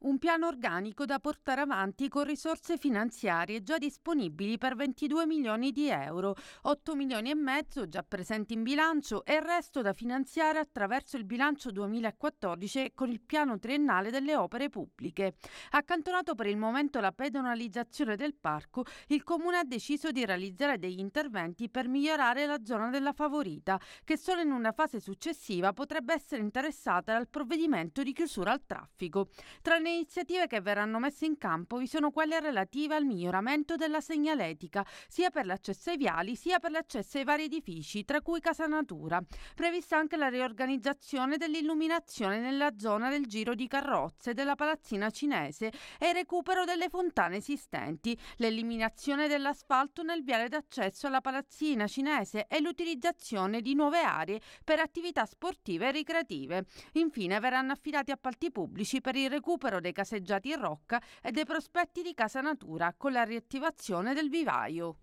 Un piano organico da portare avanti con risorse finanziarie già disponibili per 22 milioni di euro, 8 milioni e mezzo già presenti in bilancio e il resto da finanziare attraverso il bilancio 2014 con il piano triennale delle opere pubbliche. Accantonato per il momento la pedonalizzazione del parco, il comune ha deciso di realizzare degli interventi per migliorare la zona della Favorita, che solo in una fase successiva potrebbe essere interessata dal provvedimento di chiusura al traffico. Tra le iniziative che verranno messe in campo vi sono quelle relative al miglioramento della segnaletica, sia per l'accesso ai viali, sia per l'accesso ai vari edifici, tra cui Casa Natura. Prevista anche la riorganizzazione dell'illuminazione nella zona del giro di carrozze della palazzina cinese e il recupero delle fontane esistenti, l'eliminazione dell'asfalto nel viale d'accesso alla palazzina cinese e l'utilizzazione di nuove aree per attività sportive e ricreative. Infine verranno affidati appalti pubblici per il recupero recupero dei caseggiati in Rocca e dei prospetti di Casa Natura con la riattivazione del vivaio.